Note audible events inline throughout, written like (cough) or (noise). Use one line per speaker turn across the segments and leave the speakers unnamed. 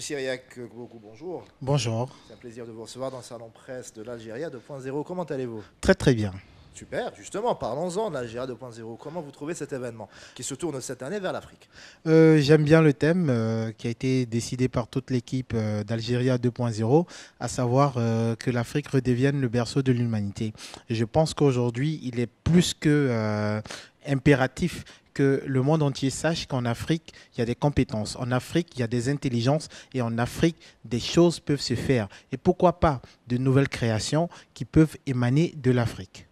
Monsieur Syriac, euh, beaucoup bonjour. Bonjour. C'est un plaisir de vous recevoir dans le salon presse de l'Algérie 2.0. Comment allez-vous Très très bien. Super, justement, parlons-en de l'Algérie 2.0. Comment vous trouvez cet événement qui se tourne cette année vers l'Afrique
euh, J'aime bien le thème euh, qui a été décidé par toute l'équipe d'Algérie 2.0, à savoir que l'Afrique redevienne le berceau de l'humanité. Je pense qu'aujourd'hui, il est plus que impératif que le monde entier sache qu'en Afrique, il y a des compétences, en Afrique, il y a des intelligences et en Afrique, des choses peuvent se faire. Et pourquoi pas de nouvelles créations qui peuvent émaner de l'Afrique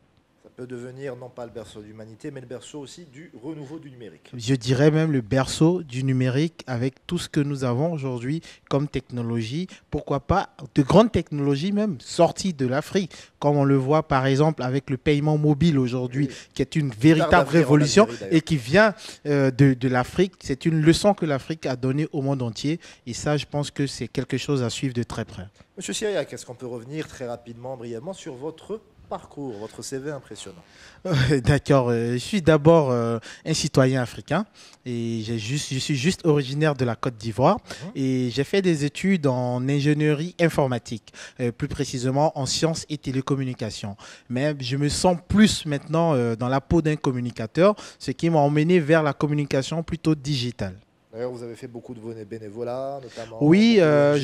peut devenir non pas le berceau de l'humanité, mais le berceau aussi du renouveau du numérique.
Je dirais même le berceau du numérique avec tout ce que nous avons aujourd'hui comme technologie, pourquoi pas de grandes technologies même sorties de l'Afrique, comme on le voit par exemple avec le paiement mobile aujourd'hui, qui est une véritable révolution et qui vient euh, de, l'Afrique. C'est une leçon que l'Afrique a donnée au monde entier et ça, je pense que c'est quelque chose à suivre de très près.
Monsieur Siria, est ce qu'on peut revenir très rapidement, brièvement, sur votre parcours, votre CV impressionnant.
Euh, (laughs) d'accord. Euh, je suis d'abord euh, un citoyen africain et je suis juste originaire de la Côte d'Ivoire mhm. et j'ai fait des études en ingénierie informatique, plus précisément en sciences et télécommunications. Mais je me sens plus maintenant dans la peau d'un communicateur, ce qui m'a emmené vers la communication plutôt digitale.
D'ailleurs, vous avez fait beaucoup de bénévolat, notamment. Oui, euh,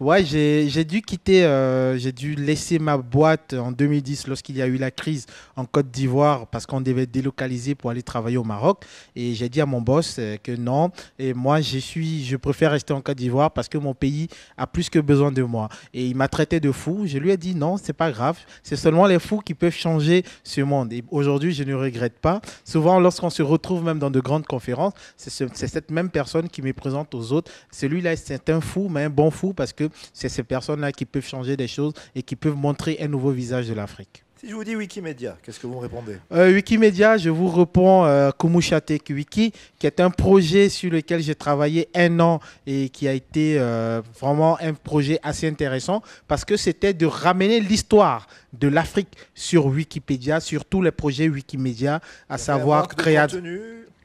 ouais, j'ai dû quitter, euh, j'ai dû laisser ma boîte en 2010 lorsqu'il y a eu la crise en Côte d'Ivoire parce qu'on devait délocaliser pour aller travailler au Maroc. Et j'ai dit à mon boss euh, que non. Et moi, je suis, je préfère rester en Côte d'Ivoire parce que mon pays a plus que besoin de moi. Et il m'a traité de fou. Je lui ai dit non, c'est pas grave. C'est seulement les fous qui peuvent changer ce monde. Et aujourd'hui, je ne regrette pas. Souvent, lorsqu'on se retrouve même dans de grandes conférences, c'est cette même personne Personne qui me présente aux autres. Celui-là, c'est un fou, mais un bon fou, parce que c'est ces personnes-là qui peuvent changer des choses et qui peuvent montrer un nouveau visage de l'Afrique.
Si je vous dis Wikimedia, qu'est-ce que vous me répondez
euh, Wikimedia, je vous réponds euh, Kumushatek Wiki, qui est un projet sur lequel j'ai travaillé un an et qui a été euh, vraiment un projet assez intéressant parce que c'était de ramener l'histoire de l'Afrique sur Wikipédia, sur tous les projets Wikimedia, à savoir créer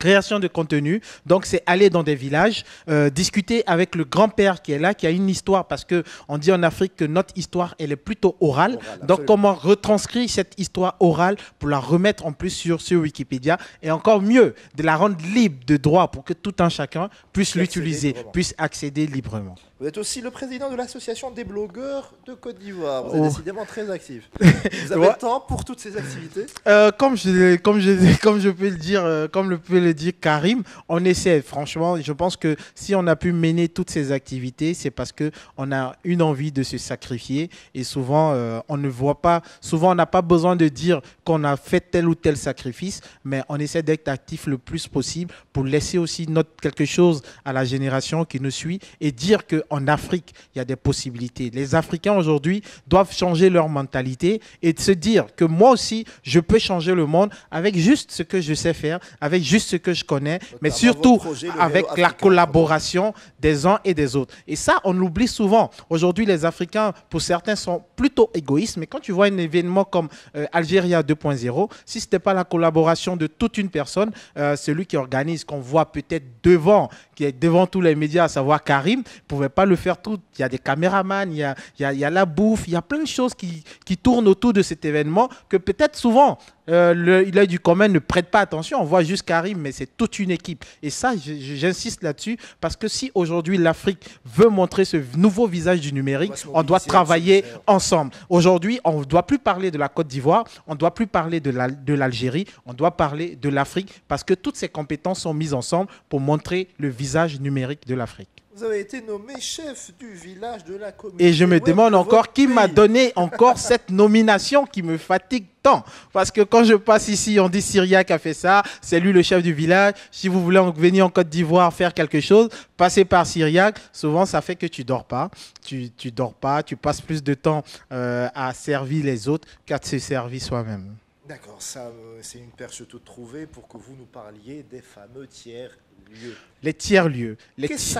création de contenu. Donc c'est aller dans des villages, euh, discuter avec le grand-père qui est là, qui a une histoire, parce que on dit en Afrique que notre histoire, elle est plutôt orale. Donc comment retranscrire cette histoire orale pour la remettre en plus sur, sur Wikipédia et encore mieux, de la rendre libre de droit pour que tout un chacun puisse l'utiliser, puisse accéder librement.
Vous êtes aussi le président de l'association des blogueurs de Côte d'Ivoire. Vous êtes oh. décidément très actif. (laughs)
Vous avez le
temps pour toutes ces activités
euh, comme, je, comme, je, comme je peux le dire, euh, comme le peut le dire Karim, on essaie. Franchement, je pense que si on a pu mener toutes ces activités, c'est parce que on a une envie de se sacrifier. Et souvent, euh, on ne voit pas. Souvent, on n'a pas besoin de dire qu'on a fait tel ou tel sacrifice, mais on essaie d'être actif le plus possible pour laisser aussi notre quelque chose à la génération qui nous suit et dire que en Afrique, il y a des possibilités. Les Africains aujourd'hui doivent changer leur mentalité et se dire que moi aussi, je peux changer le monde avec juste ce que je sais faire, avec juste ce que je connais, mais surtout avec la collaboration des uns et des autres. Et ça, on l'oublie souvent. Aujourd'hui, les Africains, pour certains, sont plutôt égoïstes, mais quand tu vois un événement comme euh, Algérie 2.0, si ce n'était pas la collaboration de toute une personne, euh, celui qui organise, qu'on voit peut-être devant, qui est devant tous les médias, à savoir Karim, pouvait pas le faire tout. Il y a des caméramans, il y a, il y a, la bouffe, il y a plein de choses qui, qui tournent autour de cet événement que peut-être souvent euh, l'œil du commun ne prête pas attention. On voit juste Karim, mais c'est toute une équipe. Et ça, j'insiste là-dessus parce que si aujourd'hui l'Afrique veut montrer ce nouveau visage du numérique, on doit, travailler ensemble. Aujourd'hui, on ne doit plus parler de la Côte d'Ivoire, on ne doit plus parler de l'Algérie, on doit parler de l'Afrique parce que toutes ces compétences sont mises ensemble pour montrer le visage numérique de l'Afrique.
Vous avez été nommé chef du village de la
commune. Et je me demande encore qui m'a donné encore (laughs) cette nomination qui me fatigue tant. Parce que quand je passe ici, on dit Syriac a fait ça, c'est lui le chef du village. Si vous voulez venir en Côte d'Ivoire faire quelque chose, passez par Syriac. Souvent, ça fait que tu dors pas. Tu, tu dors pas, tu passes plus de temps euh, à servir les autres qu'à te servir soi-même.
D'accord, ça, euh, c'est une perche toute trouvée pour que vous nous parliez des fameux tiers
les tiers-lieux. Les quest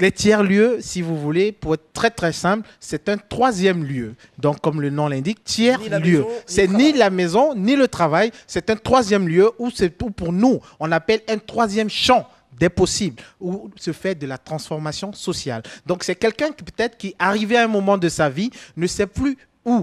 les tiers-lieux, si vous voulez, pour être très très simple, c'est un troisième lieu. Donc, comme le nom l'indique, tiers-lieu. C'est ni la maison, ni le travail. C'est un troisième lieu où c'est tout pour nous. On appelle un troisième champ des possibles, où se fait de la transformation sociale. Donc, c'est quelqu'un qui peut-être qui, arrivé à un moment de sa vie, ne sait plus où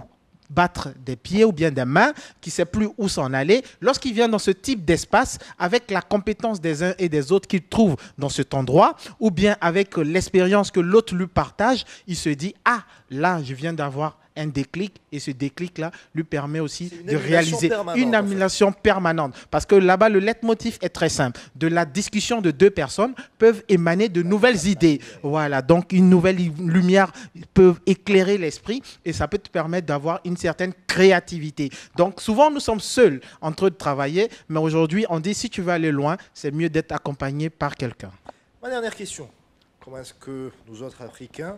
battre des pieds ou bien des mains, qui ne sait plus où s'en aller, lorsqu'il vient dans ce type d'espace, avec la compétence des uns et des autres qu'il trouve dans cet endroit, ou bien avec l'expérience que l'autre lui partage, il se dit, ah, là, je viens d'avoir un déclic et ce déclic-là lui permet aussi de réaliser une amélioration permanente. Parce que là-bas, le leitmotiv est très simple. De la discussion de deux personnes peuvent émaner de nouvelles idées. voilà, donc une nouvelle lumière peut éclairer l'esprit et ça peut te permettre d'avoir une certaine créativité. Donc souvent, nous sommes seuls en train de travailler, mais aujourd'hui, on dit si tu veux aller loin, c'est mieux d'être accompagné par quelqu'un.
Ma dernière question. Comment est-ce que nous autres Africains,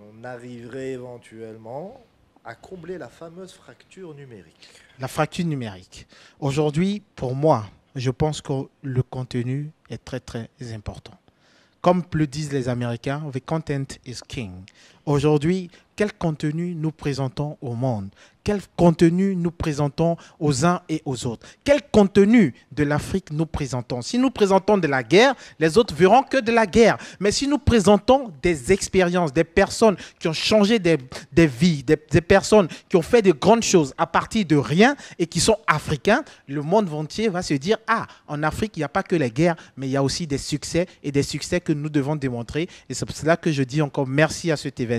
on arriverait éventuellement à combler la fameuse fracture numérique.
La fracture numérique. Aujourd'hui, pour moi, je pense que le contenu est très très important. Comme le disent les Américains, the content is king. Aujourd'hui, quel contenu nous présentons au monde Quel contenu nous présentons aux uns et aux autres Quel contenu de l'Afrique nous présentons Si nous présentons de la guerre, les autres verront que de la guerre. Mais si nous présentons des expériences, des personnes qui ont changé des, vies, des, personnes qui ont fait de grandes choses à partir de rien et qui sont africains, le monde entier va se dire, ah, en Afrique, il n'y a pas que la guerre, mais il y a aussi des succès et des succès que nous devons démontrer. Et c'est pour cela que je dis encore merci à ce événement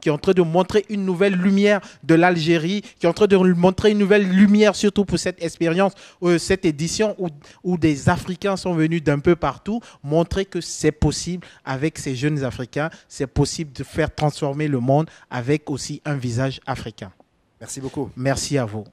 qui est en train de montrer une nouvelle lumière de l'Algérie, qui est en train de montrer une nouvelle lumière surtout pour cette expérience, euh, cette édition où, où des Africains sont venus d'un peu partout, montrer que c'est possible avec ces jeunes Africains, c'est possible de faire transformer le monde avec aussi un visage africain. Merci beaucoup. Merci à vous.